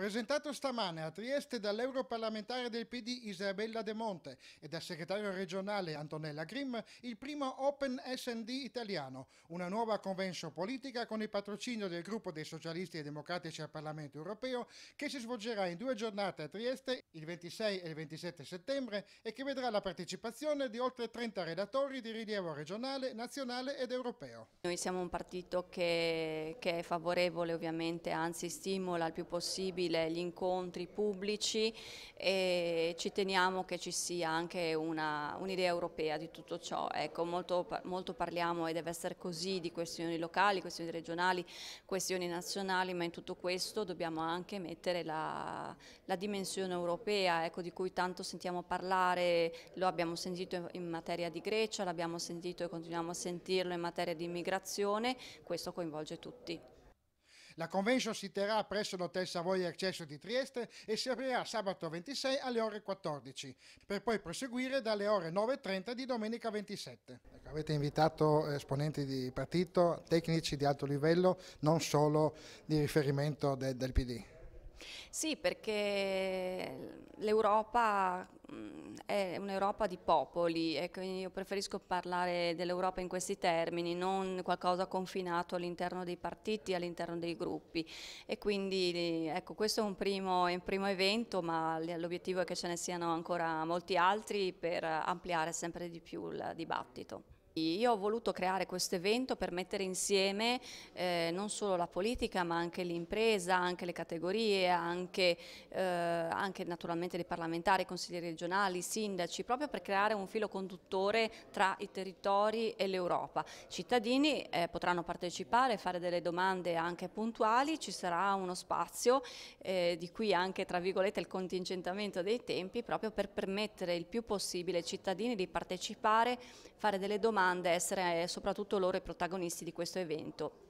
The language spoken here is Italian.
Presentato stamane a Trieste dall'europarlamentare del PD Isabella De Monte e dal segretario regionale Antonella Grimm il primo Open SD italiano, una nuova convention politica con il patrocinio del gruppo dei socialisti e democratici al Parlamento europeo che si svolgerà in due giornate a Trieste il 26 e il 27 settembre e che vedrà la partecipazione di oltre 30 redattori di rilievo regionale, nazionale ed europeo. Noi siamo un partito che, che è favorevole ovviamente, anzi stimola il più possibile possibile gli incontri pubblici e ci teniamo che ci sia anche un'idea un europea di tutto ciò. Ecco, molto, molto parliamo e deve essere così di questioni locali, questioni regionali, questioni nazionali, ma in tutto questo dobbiamo anche mettere la, la dimensione europea ecco, di cui tanto sentiamo parlare, lo abbiamo sentito in materia di Grecia, l'abbiamo sentito e continuiamo a sentirlo in materia di immigrazione, questo coinvolge tutti. La convention si terrà presso l'Hotel Savoia Accesso di Trieste e si aprirà sabato 26 alle ore 14, per poi proseguire dalle ore 9.30 di domenica 27. Ecco, avete invitato esponenti di partito, tecnici di alto livello, non solo di riferimento de del PD. Sì, perché l'Europa Mm, è un'Europa di popoli e quindi io preferisco parlare dell'Europa in questi termini, non qualcosa confinato all'interno dei partiti, all'interno dei gruppi. E quindi ecco, questo è un primo, un primo evento, ma l'obiettivo è che ce ne siano ancora molti altri per ampliare sempre di più il dibattito. Io ho voluto creare questo evento per mettere insieme eh, non solo la politica ma anche l'impresa, anche le categorie, anche, eh, anche naturalmente dei parlamentari, consiglieri regionali, sindaci, proprio per creare un filo conduttore tra i territori e l'Europa. I cittadini eh, potranno partecipare, fare delle domande anche puntuali, ci sarà uno spazio eh, di qui anche tra virgolette il contingentamento dei tempi proprio per permettere il più possibile ai cittadini di partecipare, fare delle domande domande, essere soprattutto loro i protagonisti di questo evento.